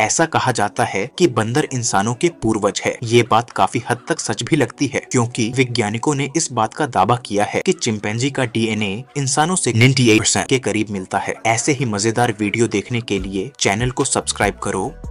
ऐसा कहा जाता है कि बंदर इंसानों के पूर्वज है ये बात काफी हद तक सच भी लगती है क्योंकि वैज्ञानिकों ने इस बात का दावा किया है कि चिंपेंजी का डीएनए इंसानों से 98% के करीब मिलता है ऐसे ही मजेदार वीडियो देखने के लिए चैनल को सब्सक्राइब करो